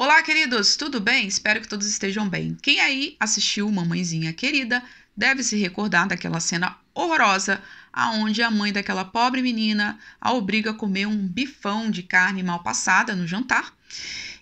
Olá, queridos, tudo bem? Espero que todos estejam bem. Quem aí assistiu Mamãezinha Querida deve se recordar daquela cena horrorosa aonde a mãe daquela pobre menina a obriga a comer um bifão de carne mal passada no jantar.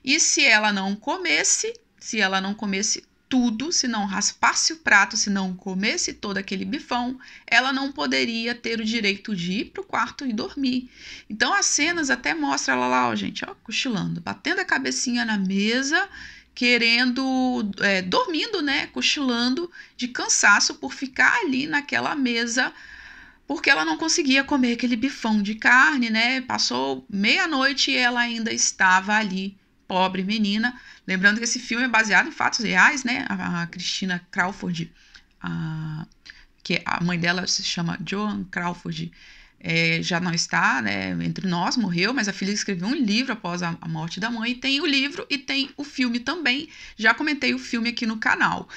E se ela não comesse, se ela não comesse tudo, se não raspasse o prato, se não comesse todo aquele bifão, ela não poderia ter o direito de ir para o quarto e dormir. Então as cenas até mostra ela lá, ó, gente, ó, cochilando, batendo a cabecinha na mesa, querendo, é, dormindo, né, cochilando de cansaço por ficar ali naquela mesa porque ela não conseguia comer aquele bifão de carne, né? Passou meia-noite e ela ainda estava ali pobre menina. Lembrando que esse filme é baseado em fatos reais, né? A, a Cristina Crawford, a, que a mãe dela se chama Joan Crawford, é, já não está né, entre nós, morreu, mas a filha escreveu um livro após a, a, morte da mãe. E tem o livro e tem o filme também. Já comentei o filme aqui no canal.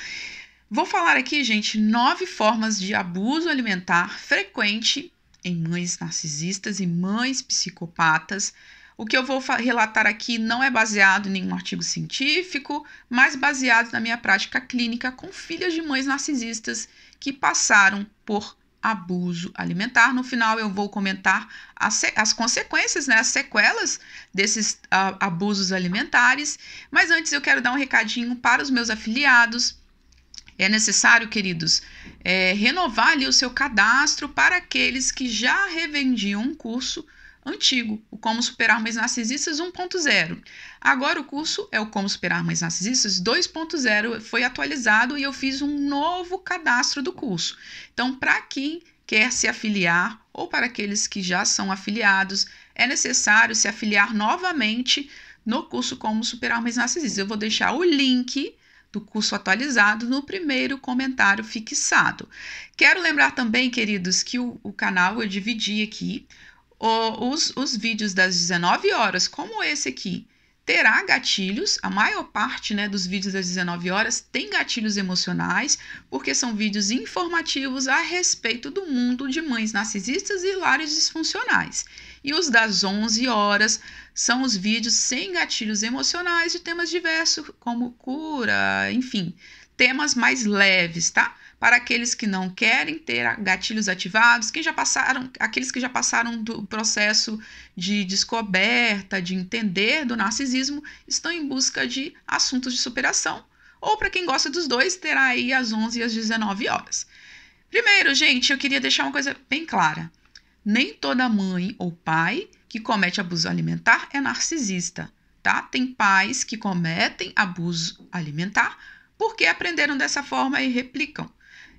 Vou falar aqui, gente, nove formas de abuso alimentar frequente em mães narcisistas e mães psicopatas. O que eu vou relatar aqui não é baseado em nenhum artigo científico, mas baseado na minha prática clínica com filhas de mães narcisistas que passaram por abuso alimentar. No final, eu vou comentar as, as consequências, né, as sequelas desses uh, abusos alimentares. Mas antes, eu quero dar um recadinho para os meus afiliados. É necessário, queridos, é, renovar ali o seu cadastro para aqueles que já revendiam um curso antigo, o Como Superar Mães Narcisistas 1.0. Agora o curso é o Como Superar Mães Narcisistas 2.0, foi atualizado e eu fiz um novo cadastro do curso. Então, para quem quer se afiliar ou para aqueles que já são afiliados, é necessário se afiliar novamente no curso Como Superar Mães Narcisistas. Eu vou deixar o link do curso atualizado no primeiro comentário fixado. Quero lembrar também, queridos, que o, o canal eu dividi aqui o, os, os vídeos das 19 horas, como esse aqui, terá gatilhos, a maior parte né, dos vídeos das 19 horas tem gatilhos emocionais, porque são vídeos informativos a respeito do mundo de mães narcisistas e lares disfuncionais. E os das 11 horas são os vídeos sem gatilhos emocionais de temas diversos, como cura, enfim, temas mais leves, tá? para aqueles que não querem ter gatilhos ativados, que já passaram, aqueles que já passaram do processo de descoberta, de entender do narcisismo, estão em busca de assuntos de superação, ou para quem gosta dos dois, terá aí às 11 e às 19 horas. Primeiro, gente, eu queria deixar uma coisa bem clara. Nem toda mãe ou pai que comete abuso alimentar é narcisista, tá? Tem pais que cometem abuso alimentar porque aprenderam dessa forma e replicam.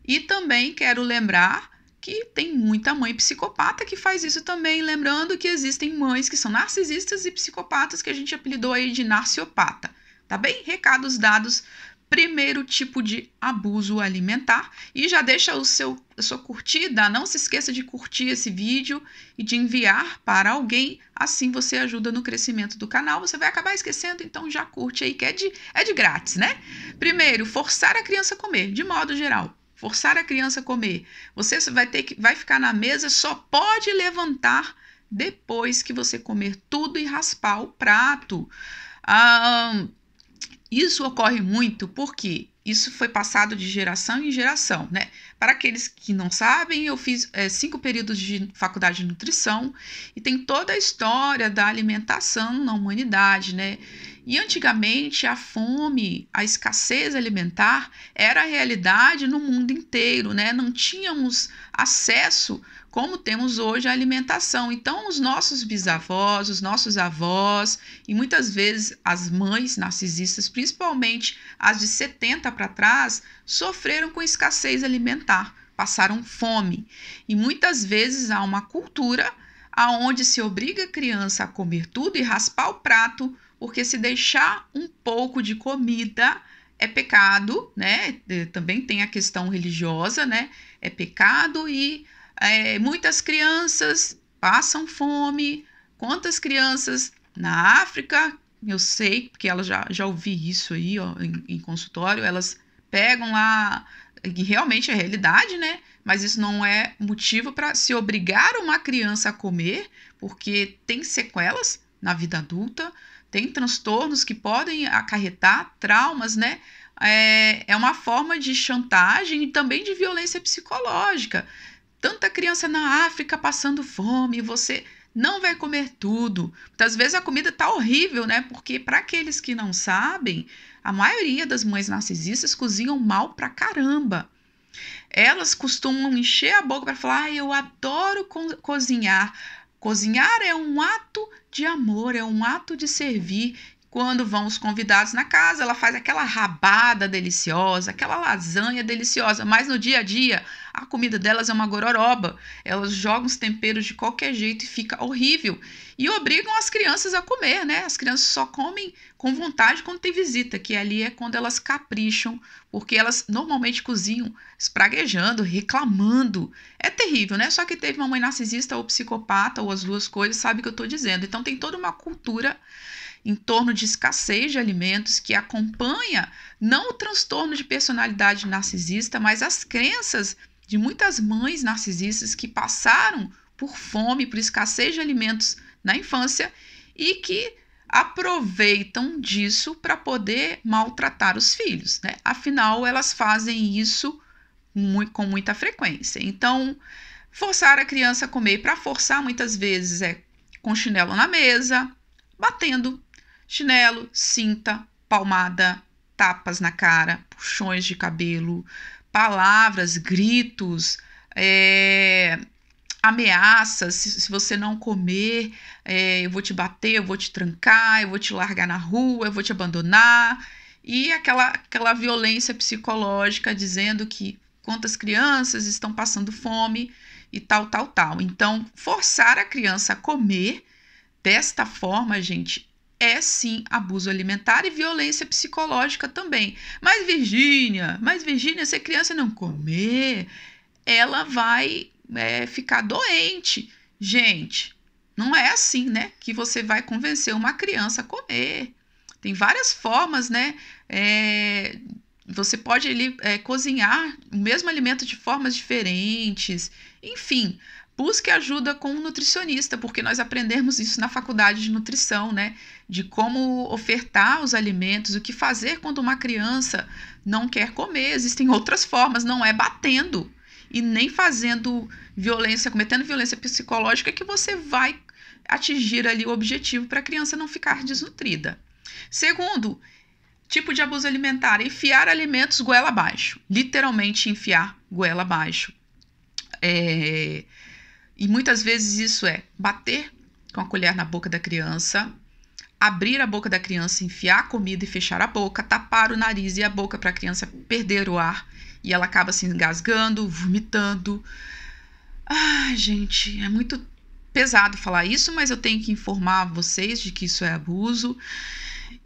E também quero lembrar que tem muita mãe psicopata que faz isso também, lembrando que existem mães que são narcisistas e psicopatas que a gente apelidou aí de narciopata, tá bem? Recados dados, primeiro tipo de abuso alimentar e já deixa o seu a sua curtida, não se esqueça de curtir esse vídeo e de enviar para alguém, assim você ajuda no crescimento do canal. Você vai acabar esquecendo, então já curte aí que é de é de grátis, né? Primeiro, forçar a criança a comer, de modo geral forçar a criança a comer. Você vai ter que vai ficar na mesa, só pode levantar depois que você comer tudo e raspar o prato. isso ocorre muito porque isso foi passado de geração em geração, né? Para aqueles que não sabem, eu fiz é, cinco períodos de faculdade de nutrição e tem toda a história da alimentação na humanidade, né? E antigamente a fome, a escassez alimentar era a realidade no mundo inteiro, né? Não tínhamos acesso como temos hoje a alimentação. Então, os nossos bisavós, os nossos avós e muitas vezes as mães narcisistas, principalmente as de 70 para trás, sofreram com escassez alimentar, passaram fome. E muitas vezes há uma cultura aonde se obriga a criança a comer tudo e raspar o prato porque se deixar um pouco de comida é pecado, né? Também tem a questão religiosa, né? É pecado e é, muitas crianças passam fome. Quantas crianças na África, eu sei, porque ela já, já ouvi isso aí ó, em, em consultório, elas pegam lá, e realmente é realidade, né? Mas isso não é motivo para se obrigar uma criança a comer, porque tem sequelas na vida adulta tem transtornos que podem acarretar traumas, né? É, é uma forma de chantagem e também de violência psicológica. Tanta criança na África passando fome, você não vai comer tudo. Muitas vezes a comida tá horrível, né? Porque para aqueles que não sabem, a maioria das mães narcisistas cozinham mal pra caramba. Elas costumam encher a boca para falar: ah, "Eu adoro co cozinhar". Cozinhar é um ato de amor, é um ato de servir, quando vão os convidados na casa, ela faz aquela rabada deliciosa, aquela lasanha deliciosa, mas no dia a dia a comida delas é uma gororoba. Elas jogam os temperos de qualquer jeito e fica horrível. E obrigam as crianças a comer, né? As crianças só comem com vontade quando tem visita, que ali é quando elas capricham, porque elas normalmente cozinham espraguejando, reclamando. É terrível, né? Só que teve uma mãe narcisista ou psicopata ou as duas coisas, sabe o que eu estou dizendo. Então tem toda uma cultura em torno de escassez de alimentos que acompanha não o transtorno de personalidade narcisista, mas as crenças de muitas mães narcisistas que passaram por fome, por escassez de alimentos na infância e que aproveitam disso para poder maltratar os filhos, né? Afinal, elas fazem isso muito, com muita frequência. Então, forçar a criança a comer para forçar muitas vezes é com chinelo na mesa, batendo chinelo, cinta, palmada, tapas na cara, puxões de cabelo, palavras, gritos, é, ameaças, se, se, você não comer, é, eu vou te bater, eu vou te trancar, eu vou te largar na rua, eu vou te abandonar. E aquela, aquela violência psicológica dizendo que quantas crianças estão passando fome e tal, tal, tal. Então, forçar a criança a comer desta forma, gente, é sim abuso alimentar e violência psicológica também. Mas Virgínia, mas Virgínia, se a criança não comer, ela vai é, ficar doente. Gente, não é assim, né? Que você vai convencer uma criança a comer. Tem várias formas, né? É, você pode ali, é, cozinhar o mesmo alimento de formas diferentes. Enfim, busque ajuda com um nutricionista, porque nós aprendemos isso na faculdade de nutrição, né? De como ofertar os alimentos, o que fazer quando uma criança não quer comer. Existem outras formas, não é batendo e nem fazendo violência, cometendo violência psicológica, que você vai atingir ali o objetivo para a criança não ficar desnutrida. Segundo, tipo de abuso alimentar, enfiar alimentos goela abaixo, literalmente enfiar goela abaixo. É, e muitas vezes isso é bater com a colher na boca da criança, abrir a boca da criança, enfiar a comida e fechar a boca, tapar o nariz e a boca para a criança perder o ar e ela acaba se engasgando, vomitando. Ai, gente, é muito pesado falar isso, mas eu tenho que informar vocês de que isso é abuso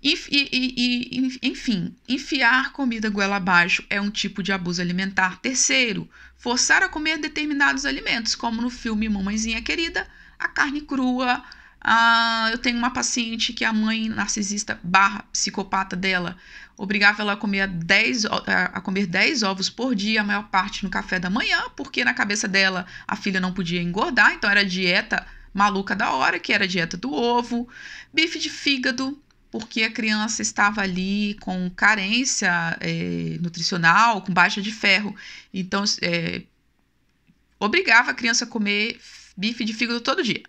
e, e, e, enfim, enfiar comida goela abaixo é um tipo de abuso alimentar. Terceiro, forçar a comer determinados alimentos, como no filme Mamãezinha Querida, a carne crua. eu tenho uma paciente que a mãe narcisista barra psicopata dela obrigava ela a comer 10, a comer 10 ovos por dia, a maior parte no café da manhã, porque na cabeça dela a filha não podia engordar, então era dieta maluca da hora, que era a dieta do ovo, bife de fígado, porque a criança estava ali com carência é, nutricional, com baixa de ferro. Então, é, obrigava a criança a comer bife de fígado todo dia.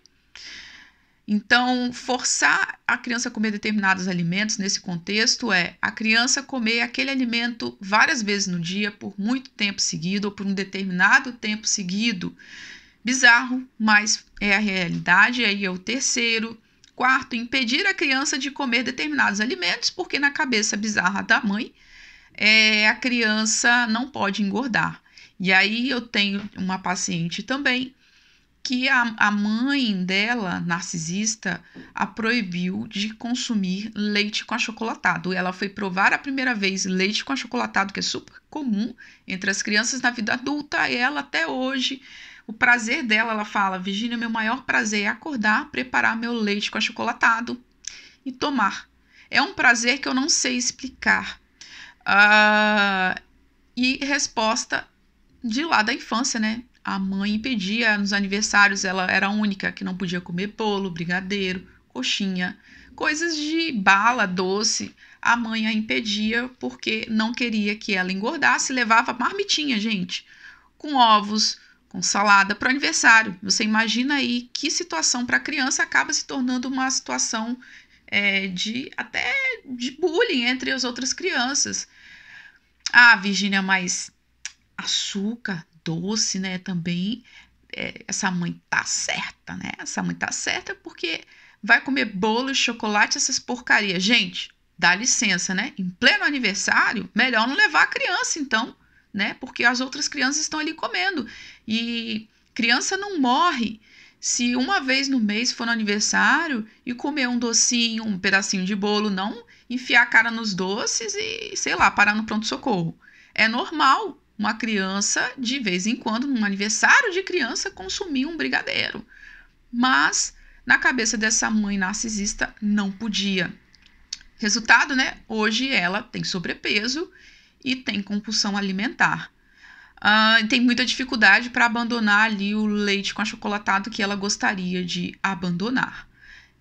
Então, forçar a criança a comer determinados alimentos nesse contexto é a criança comer aquele alimento várias vezes no dia, por muito tempo seguido, ou por um determinado tempo seguido. Bizarro, mas é a realidade. Aí é o terceiro Quarto, impedir a criança de comer determinados alimentos, porque na cabeça bizarra da mãe, é, a criança não pode engordar. E aí eu tenho uma paciente também que a, a mãe dela, narcisista, a proibiu de consumir leite com achocolatado. Ela foi provar a primeira vez leite com achocolatado, que é super comum entre as crianças na vida adulta, e ela até hoje o prazer dela, ela fala: Virginia, meu maior prazer é acordar, preparar meu leite com achocolatado e tomar. É um prazer que eu não sei explicar. Uh, e resposta de lá da infância, né? A mãe impedia nos aniversários, ela era a única que não podia comer bolo, brigadeiro, coxinha, coisas de bala, doce. A mãe a impedia porque não queria que ela engordasse, levava marmitinha, gente, com ovos, com salada para o aniversário. Você imagina aí que situação para a criança acaba se tornando uma situação é, de até de bullying entre as outras crianças. Ah, Virgínia, mas açúcar, doce, né? Também é, essa mãe tá certa, né? Essa mãe tá certa porque vai comer bolo, chocolate, essas porcarias. Gente, dá licença, né? Em pleno aniversário, melhor não levar a criança, então, né? Porque as outras crianças estão ali comendo. E criança não morre se uma vez no mês for no aniversário e comer um docinho, um pedacinho de bolo, não enfiar a cara nos doces e, sei lá, parar no pronto-socorro. É normal uma criança, de vez em quando, num aniversário de criança, consumir um brigadeiro. Mas, na cabeça dessa mãe narcisista, não podia. Resultado, né? Hoje ela tem sobrepeso e tem compulsão alimentar uh, tem muita dificuldade para abandonar ali o leite com achocolatado que ela gostaria de abandonar.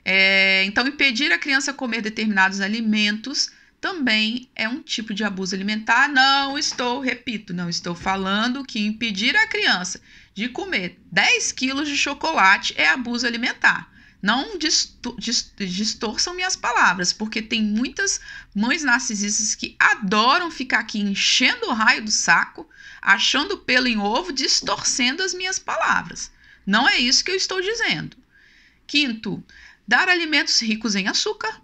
É, então, impedir a criança comer determinados alimentos também é um tipo de abuso alimentar. Não estou, repito, não estou falando que impedir a criança de comer 10 quilos de chocolate é abuso alimentar. Não distorçam minhas palavras, porque tem muitas mães narcisistas que adoram ficar aqui enchendo o raio do saco, achando pelo em ovo, distorcendo as minhas palavras. Não é isso que eu estou dizendo. Quinto, dar alimentos ricos em açúcar.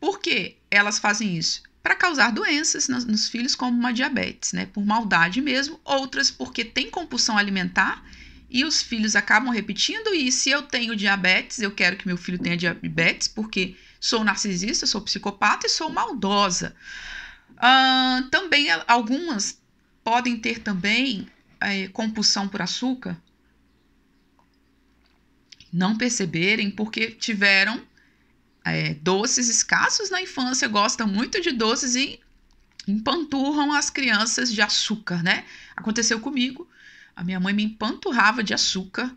Por que elas fazem isso? Para causar doenças nos, nos filhos, como uma diabetes, né? Por maldade mesmo, outras porque têm compulsão alimentar e os filhos acabam repetindo. E se eu tenho diabetes, eu quero que meu filho tenha diabetes, porque sou narcisista, sou psicopata e sou maldosa. Uh, também algumas podem ter também é, compulsão por açúcar, não perceberem porque tiveram é, doces escassos na infância, gostam muito de doces e empanturram as crianças de açúcar, né? Aconteceu comigo. A minha mãe me empanturrava de açúcar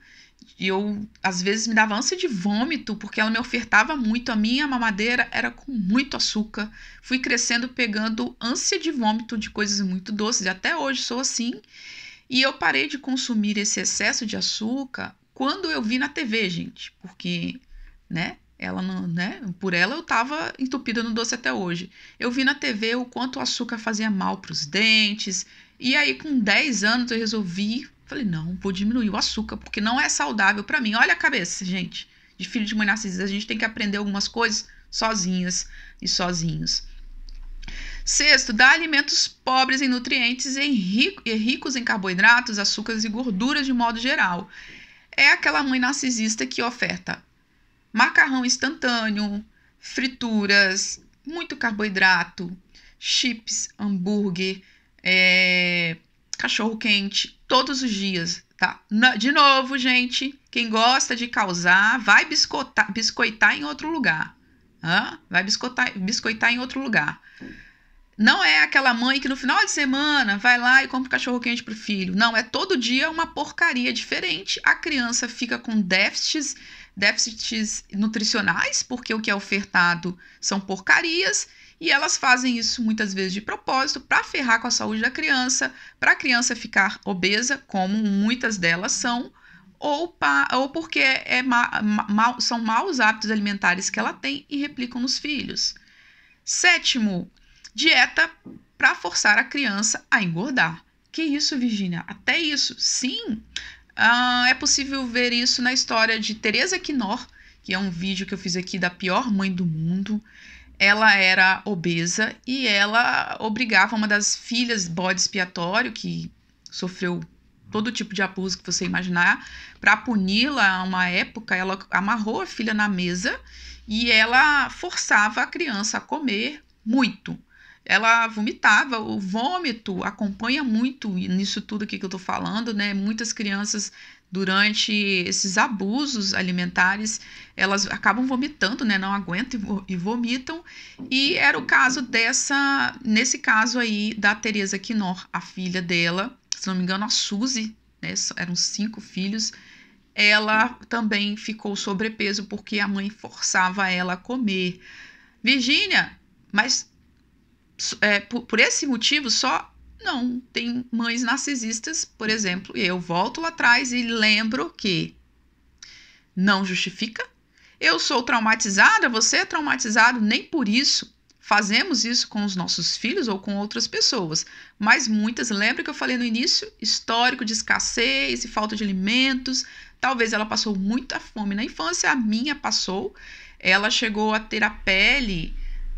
e eu às vezes me dava ânsia de vômito porque ela me ofertava muito. A minha mamadeira era com muito açúcar. Fui crescendo pegando ânsia de vômito de coisas muito doces. E até hoje sou assim. E eu parei de consumir esse excesso de açúcar quando eu vi na TV, gente, porque, né? Ela não, né? Por ela eu tava entupida no doce até hoje. Eu vi na TV o quanto o açúcar fazia mal para os dentes, e aí, com 10 anos, eu resolvi. Falei, não, vou diminuir o açúcar, porque não é saudável para mim. Olha a cabeça, gente. De filho de mãe narcisista, a gente tem que aprender algumas coisas sozinhas e sozinhos. Sexto, dá alimentos pobres em nutrientes e ricos em carboidratos, açúcares e gorduras de modo geral. É aquela mãe narcisista que oferta macarrão instantâneo, frituras, muito carboidrato, chips, hambúrguer, é, cachorro quente todos os dias, tá? De novo, gente, quem gosta de causar vai biscoitar, biscoitar em outro lugar. Hã? Vai biscoitar, biscoitar em outro lugar. Não é aquela mãe que no final de semana vai lá e compra um cachorro quente pro filho. Não, é todo dia uma porcaria diferente. A criança fica com déficits déficits nutricionais, porque o que é ofertado são porcarias, e elas fazem isso muitas vezes de propósito para ferrar com a saúde da criança, para a criança ficar obesa, como muitas delas são, ou, pa, ou porque é ma, ma, são maus hábitos alimentares que ela tem e replicam nos filhos. Sétimo, dieta para forçar a criança a engordar. Que isso, Virginia? Até isso? Sim, ah, é possível ver isso na história de Teresa Quinor, que é um vídeo que eu fiz aqui da pior mãe do mundo. Ela era obesa e ela obrigava uma das filhas bode expiatório, que sofreu todo tipo de abuso que você imaginar, para puni-la a uma época, ela amarrou a filha na mesa e ela forçava a criança a comer muito ela vomitava. O vômito acompanha muito nisso tudo aqui que eu tô falando, né? Muitas crianças durante esses abusos alimentares, elas acabam vomitando, né? Não aguentam e vomitam. E era o caso dessa, nesse caso aí da Teresa Quinor, a filha dela, se não me engano, a Suzy, né? Eram cinco filhos. Ela também ficou sobrepeso porque a mãe forçava ela a comer. Virgínia, mas é, por, por esse motivo só? Não. Tem mães narcisistas, por exemplo, e eu volto lá atrás e lembro que não justifica. Eu sou traumatizada, você é traumatizado, nem por isso. Fazemos isso com os nossos filhos ou com outras pessoas, mas muitas, lembra que eu falei no início? Histórico de escassez e falta de alimentos. Talvez ela passou muita fome na infância, a minha passou. Ela chegou a ter a pele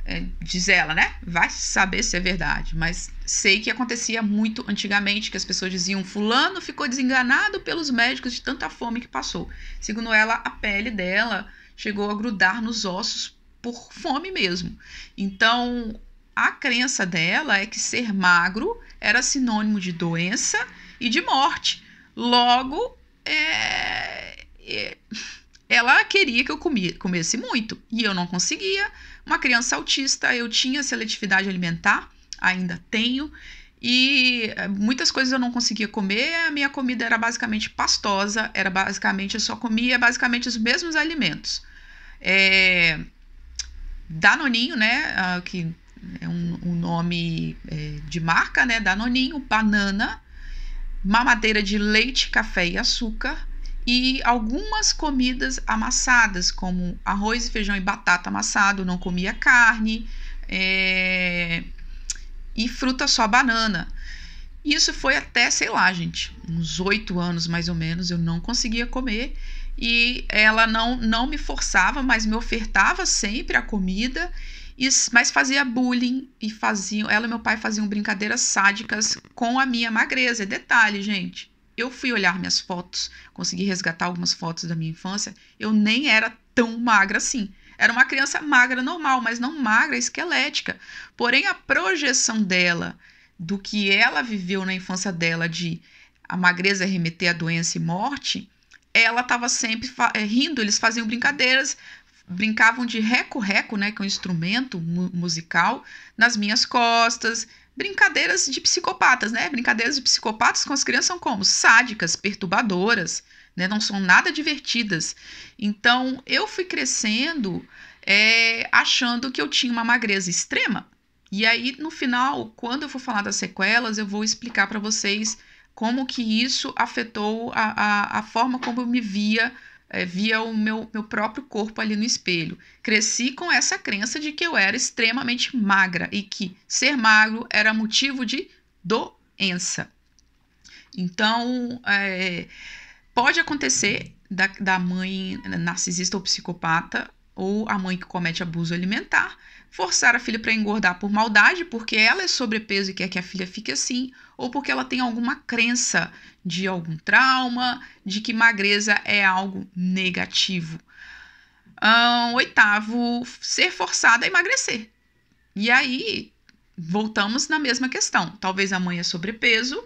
é, diz ela, né? Vai saber se é verdade, mas sei que acontecia muito antigamente que as pessoas diziam: Fulano ficou desenganado pelos médicos de tanta fome que passou. Segundo ela, a pele dela chegou a grudar nos ossos por fome mesmo. Então, a crença dela é que ser magro era sinônimo de doença e de morte. Logo, é... É... ela queria que eu comia, comesse muito e eu não conseguia uma criança autista, eu tinha seletividade alimentar, ainda tenho, e eh, muitas coisas eu não conseguia comer, a minha comida era basicamente pastosa, era basicamente, eu só comia basicamente os mesmos alimentos. É, Danoninho, né, que é um, um nome é, de marca, né, Danoninho, banana, mamadeira de leite, café e açúcar, e algumas comidas amassadas, como arroz, feijão e batata amassado, não comia carne, é... e fruta só banana. Isso foi até, sei lá, gente, uns oito anos mais ou menos, eu não conseguia comer e ela não, não me forçava, mas me ofertava sempre a comida, e, mas fazia bullying e faziam, ela e meu pai faziam brincadeiras sádicas com a minha magreza. E detalhe, gente, eu fui olhar minhas fotos, consegui resgatar algumas fotos da minha infância, eu nem era tão magra assim. Era uma criança magra normal, mas não magra esquelética. Porém, a projeção dela, do que ela viveu na infância dela, de a magreza remeter à doença e morte, ela estava sempre eh, rindo, eles faziam brincadeiras, brincavam de reco-reco, né, que é um instrumento mu musical, nas minhas costas, brincadeiras de psicopatas, né? Brincadeiras de psicopatas com as crianças são como? Sádicas, perturbadoras, né? Não são nada divertidas. Então, eu fui crescendo é, achando que eu tinha uma magreza extrema. E aí, no final, quando eu for falar das sequelas, eu vou explicar para vocês como que isso afetou a, a, a forma como eu me via é, via o meu, meu próprio corpo ali no espelho. Cresci com essa crença de que eu era extremamente magra e que ser magro era motivo de doença. Então, é, pode acontecer da, da mãe narcisista ou psicopata ou a mãe que comete abuso alimentar forçar a filha para engordar por maldade, porque ela é sobrepeso e quer que a filha fique assim, ou porque ela tem alguma crença de algum trauma, de que magreza é algo negativo. Um, oitavo, ser forçada a emagrecer. E aí, voltamos na mesma questão. Talvez a mãe é sobrepeso,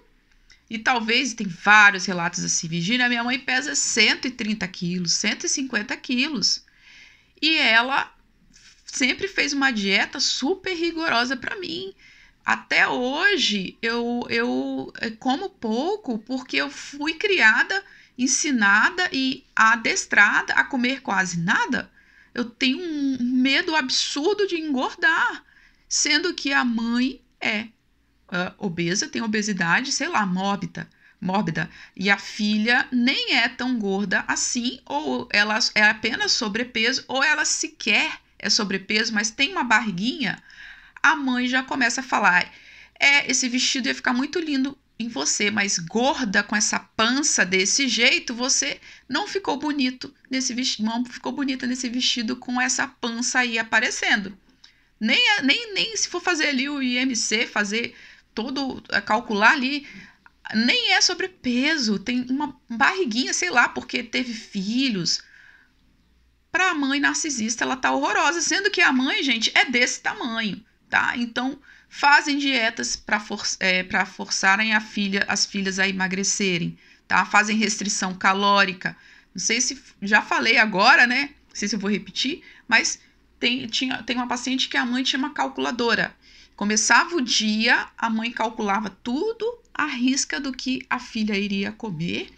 e talvez, tem vários relatos assim, Virginia, minha mãe pesa 130 quilos, 150 quilos. E ela sempre fez uma dieta super rigorosa para mim. Até hoje eu, eu eh, como pouco porque eu fui criada, ensinada e adestrada a comer quase nada. Eu tenho um medo absurdo de engordar, sendo que a mãe é uh, obesa, tem obesidade, sei lá, mórbida mórbida. E a filha nem é tão gorda assim, ou ela é apenas sobrepeso, ou ela sequer é sobrepeso, mas tem uma barriguinha, a mãe já começa a falar: é, esse vestido ia ficar muito lindo em você, mas gorda com essa pança desse jeito, você não ficou bonito nesse vestido, não ficou bonita nesse vestido com essa pança aí aparecendo. Nem, é, nem, nem se for fazer ali o IMC, fazer todo, é, calcular ali, nem é sobrepeso, tem uma barriguinha, sei lá, porque teve filhos, para a mãe narcisista, ela tá horrorosa, sendo que a mãe, gente, é desse tamanho, tá? Então, fazem dietas para for é, forçarem a filha, as filhas a emagrecerem, tá? Fazem restrição calórica. Não sei se já falei agora, né? Não sei se eu vou repetir, mas tem, tinha, tem uma paciente que a mãe tinha uma calculadora. Começava o dia, a mãe calculava tudo a risca do que a filha iria comer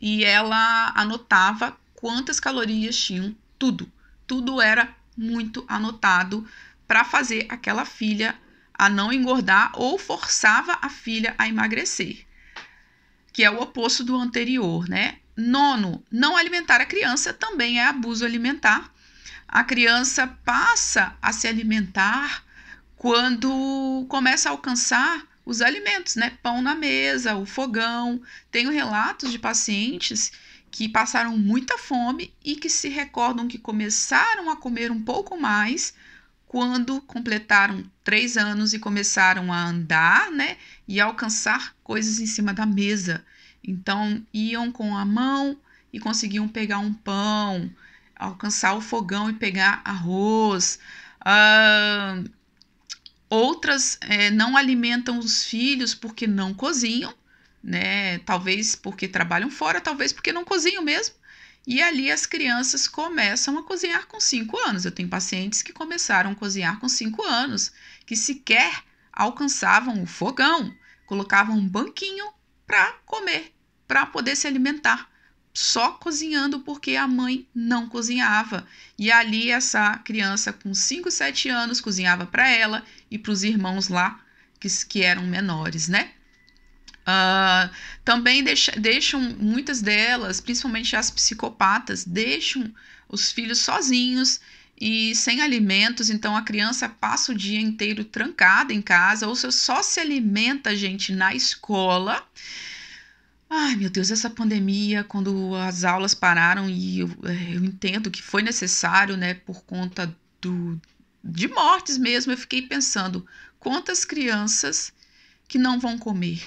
e ela anotava quantas calorias tinham tudo. Tudo era muito anotado para fazer aquela filha a não engordar ou forçava a filha a emagrecer, que é o oposto do anterior, né? Nono, não alimentar a criança também é abuso alimentar. A criança passa a se alimentar quando começa a alcançar os alimentos, né? Pão na mesa, o fogão. Tenho relatos de pacientes que passaram muita fome e que se recordam que começaram a comer um pouco mais quando completaram três anos e começaram a andar, né? E alcançar coisas em cima da mesa. Então, iam com a mão e conseguiam pegar um pão, alcançar o fogão e pegar arroz. Uh, outras é, não alimentam os filhos porque não cozinham né? Talvez porque trabalham fora, talvez porque não cozinham mesmo. E ali as crianças começam a cozinhar com 5 anos. Eu tenho pacientes que começaram a cozinhar com 5 anos, que sequer alcançavam o fogão, colocavam um banquinho para comer, para poder se alimentar, só cozinhando porque a mãe não cozinhava. E ali essa criança com 5, 7 anos cozinhava para ela e para os irmãos lá que, que eram menores, né? Uh, também deixa, deixam muitas delas, principalmente as psicopatas, deixam os filhos sozinhos e sem alimentos, então a criança passa o dia inteiro trancada em casa, ou só se alimenta, gente, na escola. Ai, meu Deus, essa pandemia, quando as aulas pararam, e eu, eh, eu entendo que foi necessário, né, por conta do, de mortes mesmo, eu fiquei pensando quantas crianças que não vão comer,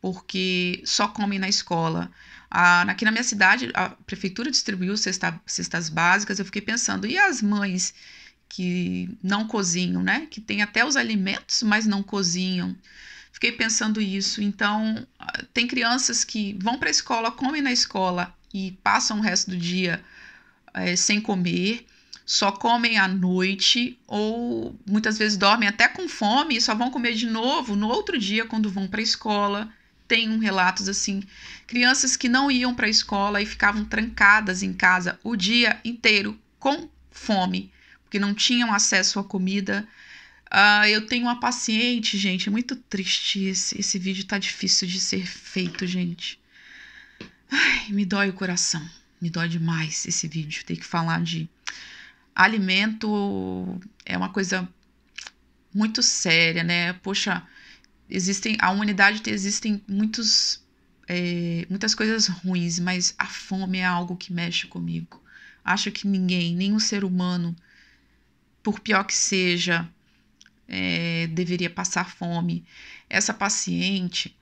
porque só comem na escola. Ah, aqui na minha cidade, a prefeitura distribuiu cesta, cestas básicas. Eu fiquei pensando, e as mães que não cozinham, né? Que têm até os alimentos, mas não cozinham. Fiquei pensando isso. Então, tem crianças que vão para a escola, comem na escola e passam o resto do dia é, sem comer, só comem à noite ou muitas vezes dormem até com fome e só vão comer de novo no outro dia quando vão para a escola tem um relatos assim, crianças que não iam para a escola e ficavam trancadas em casa o dia inteiro com fome, porque não tinham acesso à comida. Uh, eu tenho uma paciente, gente, é muito triste esse, esse vídeo tá difícil de ser feito, gente. Ai, me dói o coração, me dói demais esse vídeo, tem que falar de alimento é uma coisa muito séria, né? Poxa, existem a humanidade existem muitos é, muitas coisas ruins, mas a fome é algo que mexe comigo. Acho que ninguém, nenhum ser humano, por pior que seja, é, deveria passar fome. Essa paciente,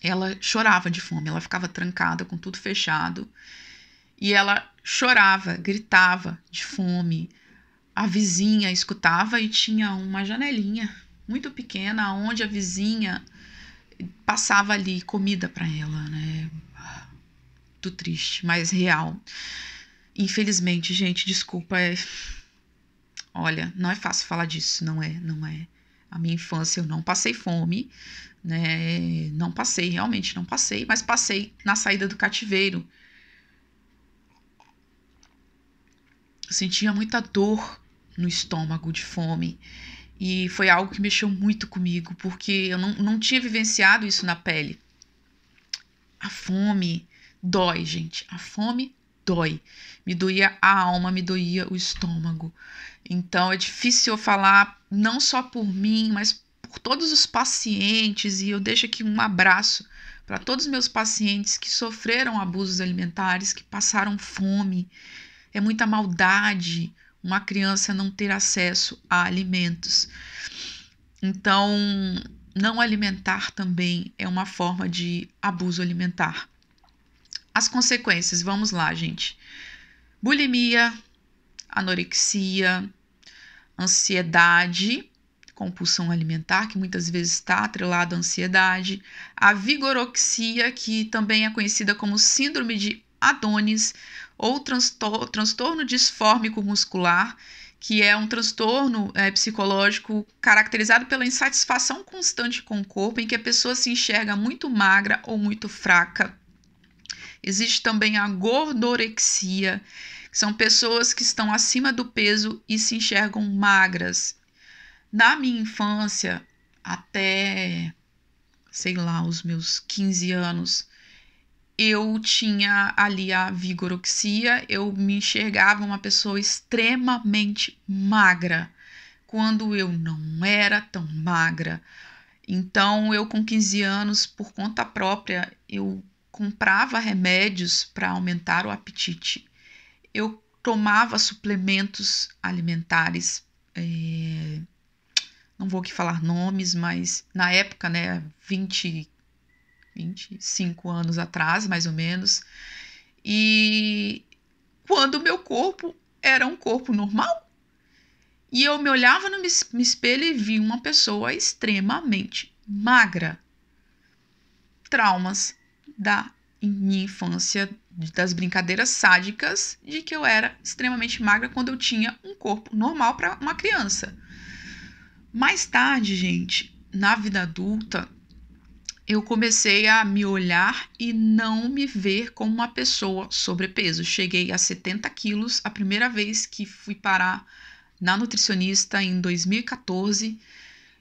ela chorava de fome, ela ficava trancada com tudo fechado e ela chorava, gritava de fome. A vizinha escutava e tinha uma janelinha muito pequena, onde a vizinha passava ali comida para ela, né? Muito triste, mas real. Infelizmente, gente, desculpa. É... Olha, não é fácil falar disso, não é, não é. A minha infância eu não passei fome, né? Não passei, realmente não passei, mas passei na saída do cativeiro. Eu sentia muita dor no estômago de fome. E foi algo que mexeu muito comigo, porque eu não, não tinha vivenciado isso na pele. A fome dói, gente. A fome dói. Me doía a alma, me doía o estômago. Então é difícil eu falar, não só por mim, mas por todos os pacientes. E eu deixo aqui um abraço para todos os meus pacientes que sofreram abusos alimentares, que passaram fome. É muita maldade, uma criança não ter acesso a alimentos. Então, não alimentar também é uma forma de abuso alimentar. As consequências, vamos lá, gente. Bulimia, anorexia, ansiedade, compulsão alimentar, que muitas vezes está atrelada à ansiedade, a vigoroxia, que também é conhecida como síndrome de Adonis, ou transtor transtorno disfórmico muscular, que é um transtorno é, psicológico caracterizado pela insatisfação constante com o corpo, em que a pessoa se enxerga muito magra ou muito fraca. Existe também a gordorexia, que são pessoas que estão acima do peso e se enxergam magras. Na minha infância, até sei lá, os meus 15 anos, eu tinha ali a vigoroxia, eu me enxergava uma pessoa extremamente magra, quando eu não era tão magra. Então, eu com 15 anos, por conta própria, eu comprava remédios para aumentar o apetite. Eu tomava suplementos alimentares, é... não vou aqui falar nomes, mas na época, né, 20, 25 anos atrás, mais ou menos. E quando o meu corpo era um corpo normal. E eu me olhava no espelho e vi uma pessoa extremamente magra. Traumas da minha infância, das brincadeiras sádicas, de que eu era extremamente magra quando eu tinha um corpo normal para uma criança. Mais tarde, gente, na vida adulta, eu comecei a me olhar e não me ver como uma pessoa sobrepeso. Cheguei a 70 quilos a primeira vez que fui parar na nutricionista em 2014.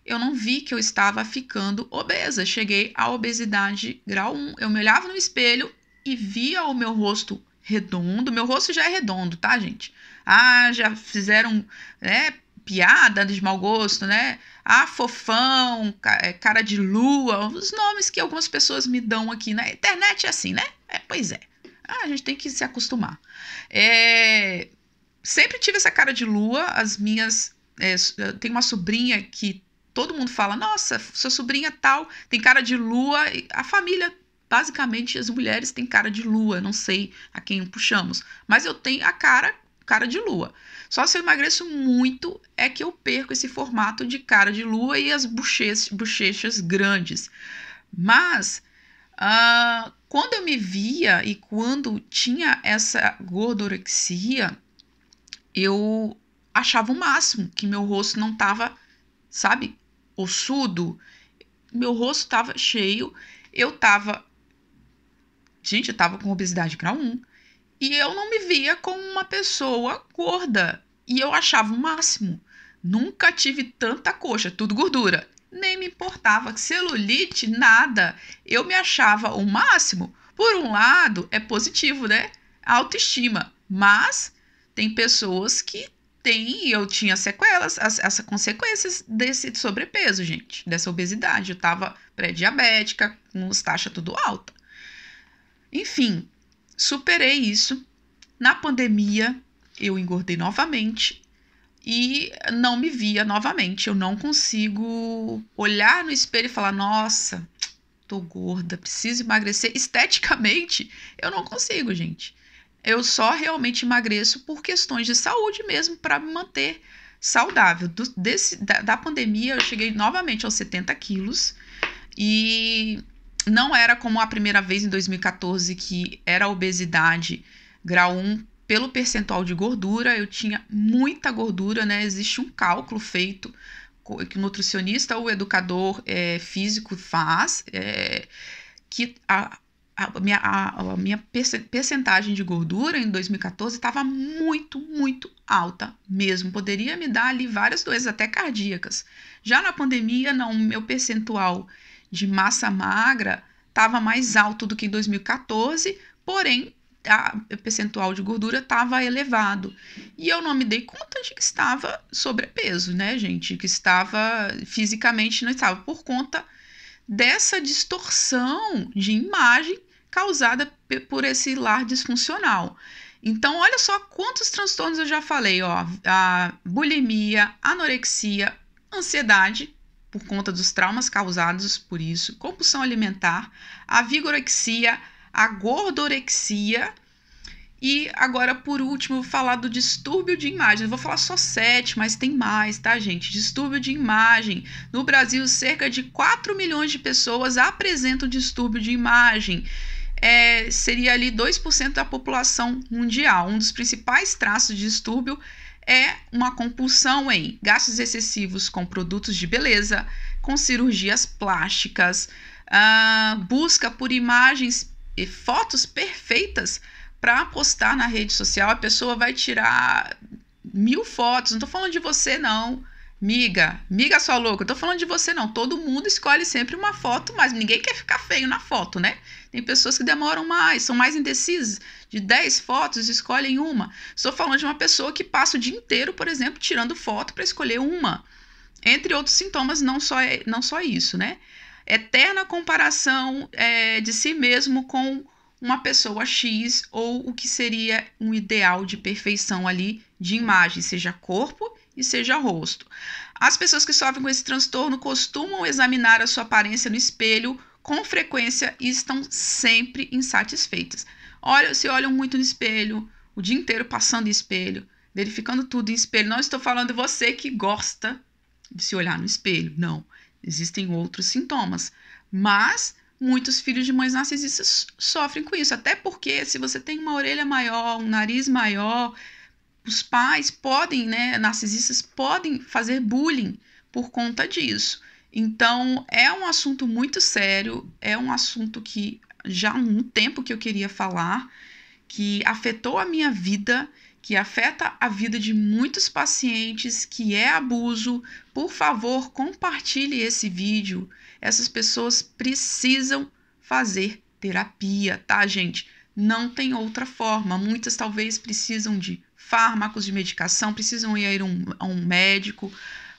Eu não vi que eu estava ficando obesa. Cheguei à obesidade grau 1. Eu me olhava no espelho e via o meu rosto redondo. Meu rosto já é redondo, tá, gente? Ah, já fizeram né, piada de mau gosto, né? Ah, fofão, é, cara de lua, os nomes que algumas pessoas me dão aqui na né? internet é assim, né? É, pois é. Ah, a gente tem que se acostumar. É, sempre tive essa cara de lua. As minhas. É, eu tenho uma sobrinha que todo mundo fala: nossa, sua sobrinha tal tem cara de lua. A família, basicamente, as mulheres têm cara de lua. Não sei a quem puxamos, mas eu tenho a cara cara de lua. Só se eu emagreço muito é que eu perco esse formato de cara de lua e as bochechas, bochechas grandes. Mas uh, quando eu me via e quando tinha essa gordorexia, eu achava o máximo que meu rosto não estava, sabe, ossudo. Meu rosto estava cheio, eu estava Gente, eu estava com obesidade grau 1 e eu não me via como uma pessoa gorda. E eu achava o máximo. Nunca tive tanta coxa, tudo gordura. Nem me importava, celulite, nada. Eu me achava o máximo. Por um lado, é positivo, né? Autoestima. Mas tem pessoas que têm, eu tinha sequelas, as, as consequências desse sobrepeso, gente, dessa obesidade. Eu tava pré-diabética, com as taxas tudo alta. Enfim, superei isso. Na pandemia, eu engordei novamente e não me via novamente. Eu não consigo olhar no espelho e falar: nossa, tô gorda, preciso emagrecer. Esteticamente, eu não consigo, gente. Eu só realmente emagreço por questões de saúde mesmo, para me manter saudável. Do, desse, da, da pandemia, eu cheguei novamente aos 70 quilos e não era como a primeira vez em 2014 que era obesidade grau 1 pelo percentual de gordura, eu tinha muita gordura, né? Existe um cálculo feito que o nutricionista ou o educador é, físico faz, é, que a, a minha, a, a minha percentagem de gordura em 2014 estava muito, muito alta mesmo. Poderia me dar ali várias doenças, até cardíacas. Já na pandemia, não, meu percentual de massa magra estava mais alto do que em 2014, porém a percentual de gordura estava elevado. E eu não me dei conta de que estava sobrepeso, né, gente? Que estava fisicamente não estava por conta dessa distorção de imagem causada por esse lar disfuncional. Então, olha só quantos transtornos eu já falei, ó, a bulimia, anorexia, ansiedade, por conta dos traumas causados por isso, compulsão alimentar, a vigorexia, a gordorexia e agora, por último, vou falar do distúrbio de imagem. Eu vou falar só sete, mas tem mais, tá, gente? Distúrbio de imagem. No Brasil, cerca de 4 milhões de pessoas apresentam distúrbio de imagem. É, seria ali 2% da população mundial. Um dos principais traços de distúrbio é uma compulsão em gastos excessivos com produtos de beleza, com cirurgias plásticas, uh, busca por imagens e fotos perfeitas para postar na rede social. A pessoa vai tirar mil fotos. Não estou falando de você, não. Miga, miga sua louca, eu tô falando de você não. Todo mundo escolhe sempre uma foto, mas ninguém quer ficar feio na foto, né? Tem pessoas que demoram mais, são mais indecisas. De 10 fotos, escolhem uma. Estou falando de uma pessoa que passa o dia inteiro, por exemplo, tirando foto para escolher uma. Entre outros sintomas, não só, é, não só isso, né? eterna comparação é, de si mesmo com uma pessoa X ou o que seria um ideal de perfeição ali de imagem, seja corpo e seja rosto. As pessoas que sofrem com esse transtorno costumam examinar a sua aparência no espelho com frequência e estão sempre insatisfeitas. Olha, se olham muito no espelho, o dia inteiro passando em espelho, verificando tudo em espelho. Não estou falando de você que gosta de se olhar no espelho, não. Existem outros sintomas, mas muitos filhos de mães narcisistas sofrem com isso, até porque se você tem uma orelha maior, um nariz maior, os pais podem, né, narcisistas podem fazer bullying por conta disso. Então, é um assunto muito sério, é um assunto que já há um tempo que eu queria falar, que afetou a minha vida que afeta a vida de muitos pacientes, que é abuso, por favor, compartilhe esse vídeo. Essas pessoas precisam fazer terapia, tá, gente? Não tem outra forma. Muitas talvez precisam de fármacos, de medicação, precisam ir a um, a um médico,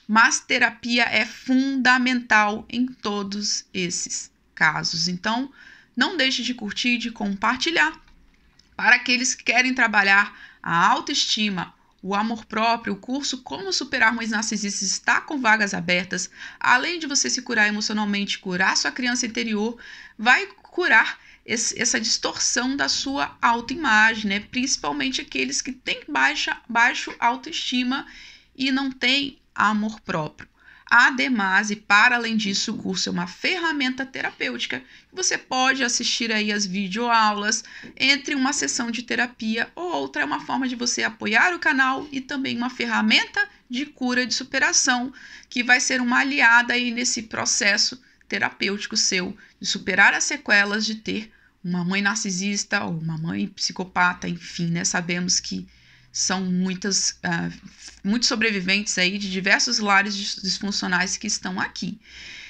mas terapia é fundamental em todos esses casos. Então, não deixe de curtir, de compartilhar para aqueles que querem trabalhar a autoestima, o amor próprio, o curso Como superar Superarmos Narcisistas está com vagas abertas. Além de você se curar emocionalmente, curar sua criança interior, vai curar esse, essa distorção da sua autoimagem, né? principalmente aqueles que têm baixa, baixo autoestima e não têm amor próprio. Ademais, e para além disso, o curso é uma ferramenta terapêutica. Você pode assistir aí as videoaulas entre uma sessão de terapia ou outra. É uma forma de você apoiar o canal e também uma ferramenta de cura, de superação, que vai ser uma aliada aí nesse processo terapêutico seu de superar as sequelas de ter uma mãe narcisista ou uma mãe psicopata, enfim, né? Sabemos que são muitas, uh, muitos sobreviventes aí de diversos lares disfuncionais que estão aqui.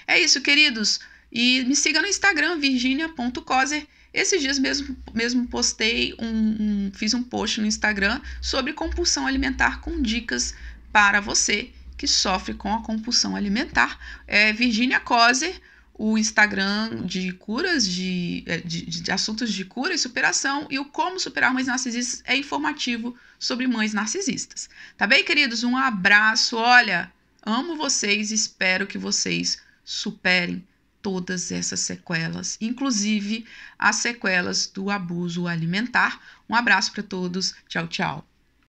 É isso, queridos. E me siga no Instagram, virginia.coser. Esses dias mesmo, mesmo postei um, um, fiz um post no Instagram sobre compulsão alimentar com dicas para você que sofre com a compulsão alimentar. É Virginia Coser o Instagram hum. de curas, é, de, de, de, assuntos de cura e superação, e o Como Superar Mães Narcisistas é informativo sobre mães narcisistas. Tá bem, queridos? Um abraço, olha, amo vocês, espero que vocês superem todas essas sequelas, inclusive as sequelas do abuso alimentar. Um abraço para todos, tchau, tchau.